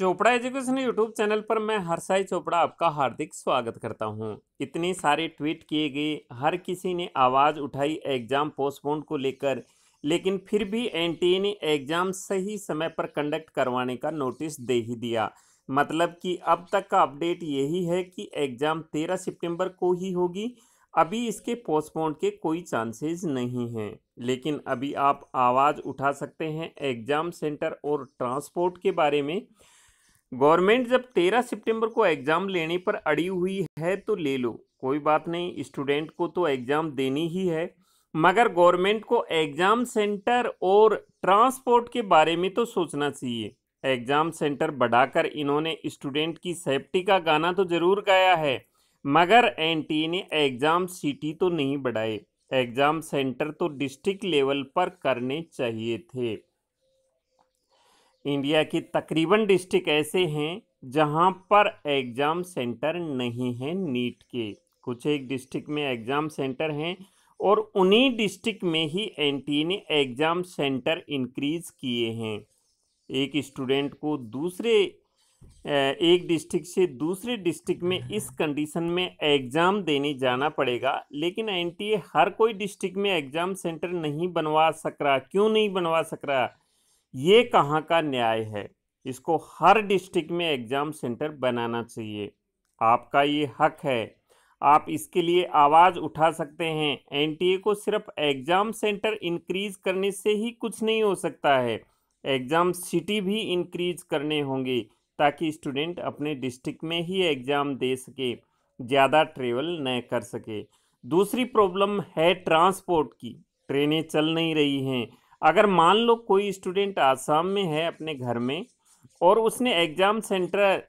Chopra education YouTube channel पर मैं हर्षाई चोपड़ा आपका हार्दिक स्वागत करता हूं। इतनी सारी ट्वीट किए गए हर किसी ने आवाज़ उठाई एग्ज़ाम पोस्टपोन को लेकर लेकिन फिर भी एनटीए ने एग्ज़ाम सही समय पर कंडक्ट करवाने का नोटिस दे ही दिया मतलब कि अब तक का अपडेट यही है कि एग्ज़ाम तेरह सितम्बर को ही होगी अभी इसके पोस्टपोन के कोई चांसेस नहीं हैं लेकिन अभी आप आवाज़ उठा सकते हैं एग्ज़ाम सेंटर और ट्रांसपोर्ट के बारे में गवर्नमेंट जब 13 सितंबर को एग्ज़ाम लेने पर अड़ी हुई है तो ले लो कोई बात नहीं स्टूडेंट को तो एग्ज़ाम देनी ही है मगर गवर्नमेंट को एग्ज़ाम सेंटर और ट्रांसपोर्ट के बारे में तो सोचना चाहिए एग्ज़ाम सेंटर बढ़ाकर इन्होंने स्टूडेंट की सेफ्टी का गाना तो ज़रूर गाया है मगर एन ने एग्ज़ाम सिटी तो नहीं बढ़ाए एग्ज़ाम सेंटर तो डिस्ट्रिक्ट लेवल पर करने चाहिए थे इंडिया की तकरीबन डिस्ट्रिक्ट ऐसे हैं जहां पर एग्ज़ाम सेंटर नहीं है नीट के कुछ एक डिस्ट्रिक्ट में एग्ज़ाम सेंटर हैं और उन्हीं डिस्ट्रिक्ट में ही एन ने एग्ज़ाम सेंटर इंक्रीज़ किए हैं एक स्टूडेंट को दूसरे एक डिस्ट्रिक्ट से दूसरे डिस्ट्रिक्ट में इस कंडीशन में एग्ज़ाम देने जाना पड़ेगा लेकिन एनटीए हर कोई डिस्ट्रिक्ट में एग्ज़ाम सेंटर नहीं बनवा सक रहा क्यों नहीं बनवा सक रहा ये कहाँ का न्याय है इसको हर डिस्ट्रिक्ट में एग्ज़ाम सेंटर बनाना चाहिए आपका ये हक है आप इसके लिए आवाज़ उठा सकते हैं एनटीए को सिर्फ एग्ज़ाम सेंटर इंक्रीज करने से ही कुछ नहीं हो सकता है एग्ज़ाम सिटी भी इंक्रीज करने होंगे ताकि स्टूडेंट अपने डिस्ट्रिक्ट में ही एग्ज़ाम दे सके ज़्यादा ट्रेवल न कर सके दूसरी प्रॉब्लम है ट्रांसपोर्ट की ट्रेनें चल नहीं रही हैं अगर मान लो कोई स्टूडेंट आसाम में है अपने घर में और उसने एग्ज़ाम सेंटर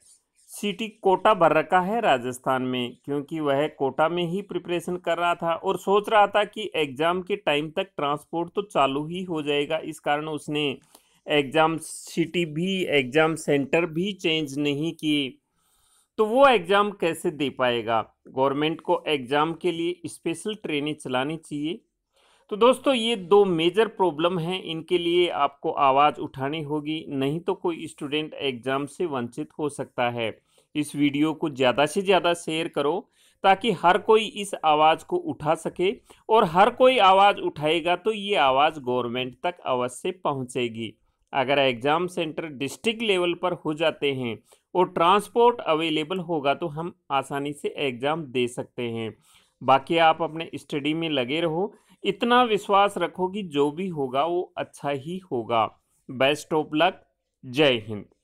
सिटी कोटा भर रखा है राजस्थान में क्योंकि वह कोटा में ही प्रिपरेशन कर रहा था और सोच रहा था कि एग्ज़ाम के टाइम तक ट्रांसपोर्ट तो चालू ही हो जाएगा इस कारण उसने एग्ज़ाम सिटी भी एग्ज़ाम सेंटर भी चेंज नहीं किए तो वो एग्ज़ाम कैसे दे पाएगा गवर्नमेंट को एग्ज़ाम के लिए स्पेशल ट्रेनें चलानी चाहिए तो दोस्तों ये दो मेजर प्रॉब्लम हैं इनके लिए आपको आवाज़ उठानी होगी नहीं तो कोई स्टूडेंट एग्ज़ाम से वंचित हो सकता है इस वीडियो को ज़्यादा से ज़्यादा शेयर करो ताकि हर कोई इस आवाज़ को उठा सके और हर कोई आवाज़ उठाएगा तो ये आवाज़ गवर्नमेंट तक अवश्य पहुंचेगी अगर एग्ज़ाम सेंटर डिस्ट्रिक्ट लेवल पर हो जाते हैं और ट्रांसपोर्ट अवेलेबल होगा तो हम आसानी से एग्ज़ाम दे सकते हैं बाकी आप अपने स्टडी में लगे रहो इतना विश्वास रखो कि जो भी होगा वो अच्छा ही होगा बेस्ट ऑफ लक जय हिंद